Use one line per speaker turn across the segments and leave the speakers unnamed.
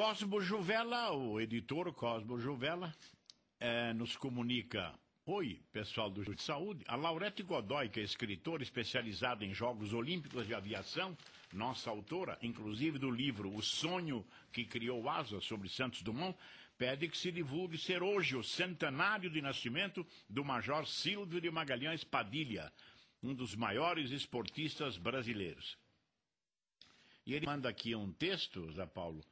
Cosmo Juvela, o editor Cosmo Juvela, é, nos comunica. Oi, pessoal do de Saúde. A Laurete Godoy, que é escritora especializada em Jogos Olímpicos de Aviação, nossa autora, inclusive do livro O Sonho que Criou Asa, sobre Santos Dumont, pede que se divulgue ser hoje o centenário de nascimento do Major Silvio de Magalhães Padilha, um dos maiores esportistas brasileiros. E ele manda aqui um texto, Zé Paulo,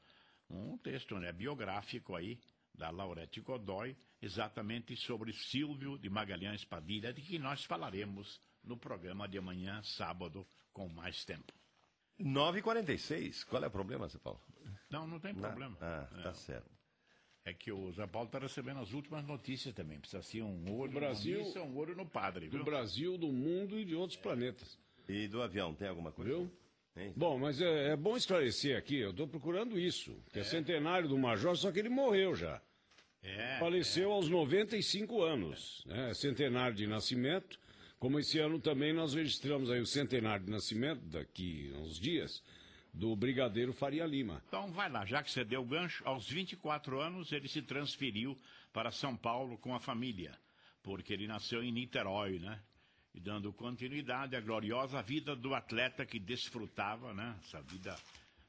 um texto né, biográfico aí da Laurete Godoy, exatamente sobre Silvio de Magalhães Padilha, de que nós falaremos no programa de amanhã, sábado, com mais tempo. 9h46, qual é o problema, Zé Paulo? Não, não tem ah, problema. Ah, tá certo. É que o Zé Paulo está recebendo as últimas notícias também. Precisa ser um olho Brasil, no missa, é um
olho no padre. Viu? Do Brasil, do mundo e de outros é. planetas. E do avião, tem alguma coisa? Viu? Bom, mas é, é, bom esclarecer aqui, eu estou procurando isso, que é. é. centenário do Major, só que ele morreu já. É, Faleceu é. aos 95 anos, né? centenário de nascimento, como esse ano também nós registramos aí o centenário de nascimento, daqui uns dias, do Brigadeiro Faria Lima. Então vai lá, já que você deu gancho, aos 24 anos ele se transferiu para São
Paulo com a família, porque ele nasceu em Niterói, né? e dando continuidade à gloriosa vida do atleta que desfrutava, né, essa vida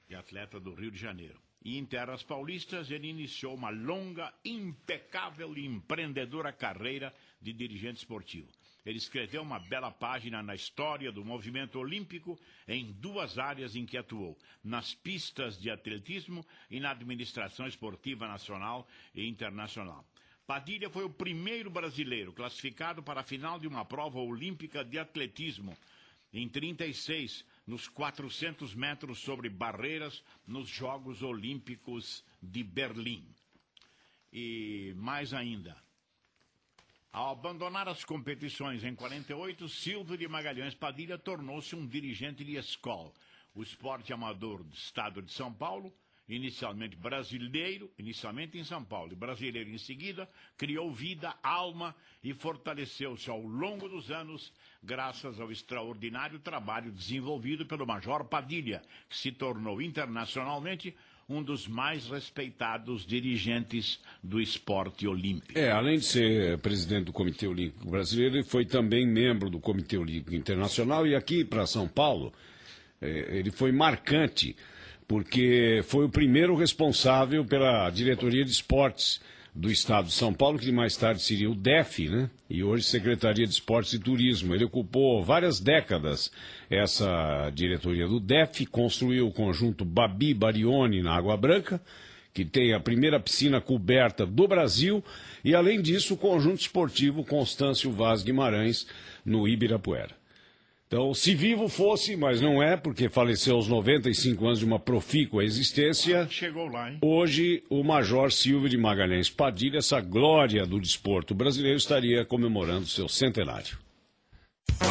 de atleta do Rio de Janeiro. E em terras paulistas ele iniciou uma longa, impecável e empreendedora carreira de dirigente esportivo. Ele escreveu uma bela página na história do movimento olímpico em duas áreas em que atuou: nas pistas de atletismo e na administração esportiva nacional e internacional. Padilha foi o primeiro brasileiro classificado para a final de uma prova olímpica de atletismo em 36, nos 400 metros sobre barreiras, nos Jogos Olímpicos de Berlim. E mais ainda, ao abandonar as competições em 48, Silvio de Magalhães Padilha tornou-se um dirigente de escola, o esporte amador do estado de São Paulo inicialmente brasileiro, inicialmente em São Paulo, e brasileiro em seguida, criou vida, alma e fortaleceu-se ao longo dos anos, graças ao extraordinário trabalho desenvolvido pelo Major Padilha, que se tornou internacionalmente um dos mais respeitados dirigentes do esporte olímpico.
É, além de ser presidente do Comitê Olímpico Brasileiro, ele foi também membro do Comitê Olímpico Internacional e aqui para São Paulo, é, ele foi marcante porque foi o primeiro responsável pela diretoria de esportes do Estado de São Paulo, que mais tarde seria o DEF, né? e hoje Secretaria de Esportes e Turismo. Ele ocupou várias décadas essa diretoria do DEF, construiu o conjunto Babi Barione na Água Branca, que tem a primeira piscina coberta do Brasil, e além disso o conjunto esportivo Constâncio Vaz Guimarães no Ibirapuera. Então, se vivo fosse, mas não é, porque faleceu aos 95 anos de uma profícua existência. Ah, chegou lá, hein? Hoje, o Major Silvio de Magalhães Padilha, essa glória do desporto brasileiro, estaria comemorando seu centenário.